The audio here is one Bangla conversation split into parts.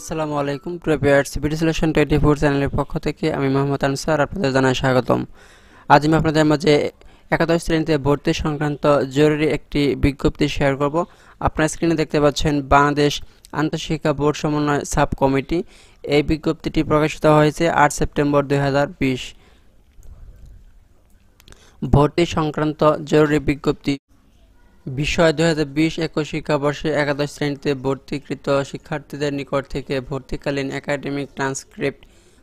আসসালামু আলাইকুম prepares BD solution twenty four চ্যানেলের পক্ষ থেকে আমি মোহাম্মদ আনসার আপনাদের জানাই স্বাগতম আজ আমি আপনাদের মাঝে একাদশ শ্রেণীতে ভর্তি সংক্রান্ত জরুরি একটি বিজ্ঞপ্তি শেয়ার করব আপনার স্ক্রিনে দেখতে পাচ্ছেন বাংলাদেশ আন্তঃশিক্ষা বোর্ড সমন্বয় সাব কমিটি এই বিজ্ঞপ্তিটি প্রকাশিত হয়েছে আট সেপ্টেম্বর দুই ভর্তি সংক্রান্ত জরুরি বিজ্ঞপ্তি বিষয় দুই হাজার বিশ একুশ শিক্ষাবর্ষে একাদশ শ্রেণীতে ভর্তিকৃত শিক্ষার্থীদের নিকট থেকে ভর্তিকালীন একাডেমিক ট্রান্সক্রিপ্ট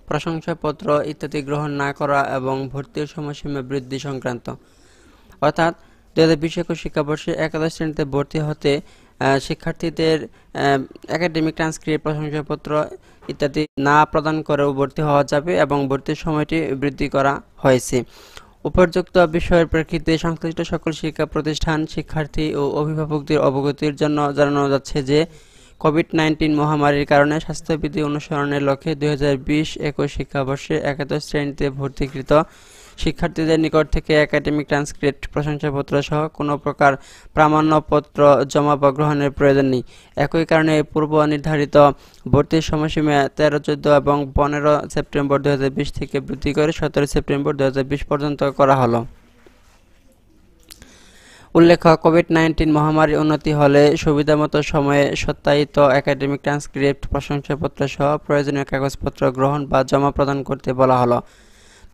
প্রশংসাপত্র ইত্যাদি গ্রহণ না করা এবং ভর্তির সময়সীমা বৃদ্ধি সংক্রান্ত অর্থাৎ দু হাজার বিশ একুশ শিক্ষাবর্ষে একাদশ শ্রেণীতে ভর্তি হতে শিক্ষার্থীদের একাডেমিক ট্রান্সক্রিপ্ট প্রশংসাপত্র ইত্যাদি না প্রদান করেও ভর্তি হওয়া যাবে এবং ভর্তির সময়টি বৃদ্ধি করা হয়েছে উপর্যুক্ত বিষয়ের প্রেক্ষিতে সংশ্লিষ্ট সকল শিক্ষা প্রতিষ্ঠান শিক্ষার্থী ও অভিভাবকদের অবগতির জন্য জানানো যাচ্ছে যে কোভিড নাইন্টিন মহামারীর কারণে স্বাস্থ্যবিধি অনুসরণের লক্ষ্যে দুই হাজার বিশ একুশ শিক্ষাবর্ষে একাদশ শ্রেণীতে ভর্তিকৃত শিক্ষার্থীদের নিকট থেকে একাডেমিক ট্রান্সক্রিপ্ট প্রশংসাপত্র সহ কোনো প্রকার প্রামাণ্যপত্র জমা বা গ্রহণের প্রয়োজন নেই একই কারণে পূর্ব নির্ধারিত ভর্তির সময়সীমা তেরো চোদ্দ এবং পনেরো সেপ্টেম্বর দু থেকে বৃদ্ধি করে সতেরো সেপ্টেম্বর দু পর্যন্ত করা হলো উল্লেখ কোভিড নাইন্টিন মহামারীর উন্নতি হলে সুবিধামতো সময়ে সত্যায়িত একাডেমিক ট্রান্সক্রিপ্ট প্রশংসাপত্র সহ প্রয়োজনীয় কাগজপত্র গ্রহণ বা জমা প্রদান করতে বলা হলো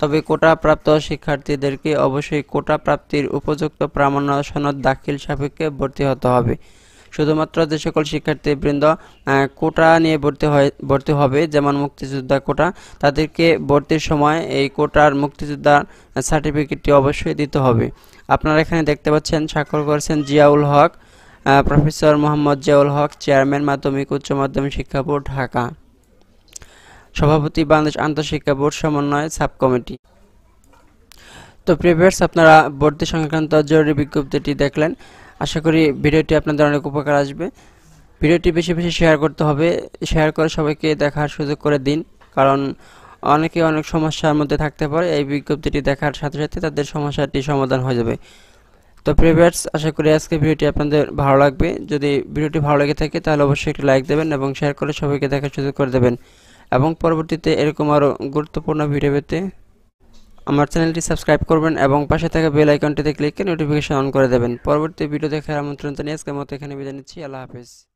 তবে কোটা প্রাপ্ত শিক্ষার্থীদেরকে অবশ্যই কোটা প্রাপ্তির উপযুক্ত প্রামাণ্য সনদ দাখিল সাপেক্ষে ভর্তি হতে হবে শুধুমাত্র যে সকল শিক্ষার্থীবৃন্দ কোটা নিয়ে ভর্তি হয় ভর্তি হবে যেমন মুক্তিযোদ্ধা কোটা তাদেরকে ভর্তির সময় এই কোটার মুক্তিযোদ্ধা সার্টিফিকেটটি অবশ্যই দিতে হবে আপনারা এখানে দেখতে পাচ্ছেন স্বাক্ষর করেছেন জিয়াউল হক প্রফেসর মোহাম্মদ জিয়াউল হক চেয়ারম্যান মাধ্যমিক উচ্চ মাধ্যমিক শিক্ষা বোর্ড ঢাকা সভাপতি বাংলাদেশ আন্তঃশিক্ষা বোর্ড সমন্বয় সাব কমিটি তো প্রিভিয়ার্স আপনারা ভর্তি সংক্রান্ত জরুরি বিজ্ঞপ্তিটি দেখলেন আশা করি ভিডিওটি আপনাদের অনেক উপকার আসবে ভিডিওটি বেশি বেশি শেয়ার করতে হবে শেয়ার করে সবাইকে দেখার সুযোগ করে দিন কারণ অনেকে অনেক সমস্যার মধ্যে থাকতে পারে এই বিজ্ঞপ্তিটি দেখার সাথে সাথে তাদের সমস্যাটি সমাধান হয়ে যাবে তো প্রিভিয়ার্স আশা করি আজকে ভিডিওটি আপনাদের ভালো লাগবে যদি ভিডিওটি ভালো লেগে থাকে তাহলে অবশ্যই একটি লাইক দেবেন এবং শেয়ার করে সবাইকে দেখার সুযোগ করে দেবেন এবং পরবর্তীতে এরকম আরও গুরুত্বপূর্ণ ভিডিও পেতে আমার চ্যানেলটি সাবস্ক্রাইব করবেন এবং পাশে থাকা বেল আইকনটিতে ক্লিক করে নোটিফিকেশন অন করে দেবেন পরবর্তী ভিডিও দেখার আমন্ত্রণ জানিয়ে আজকের মতো এখানে বিদায় নিচ্ছি আল্লাহ হাফিজ